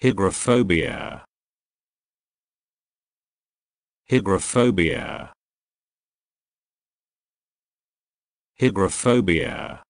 Hygrophobia. Hygrophobia. Hygrophobia.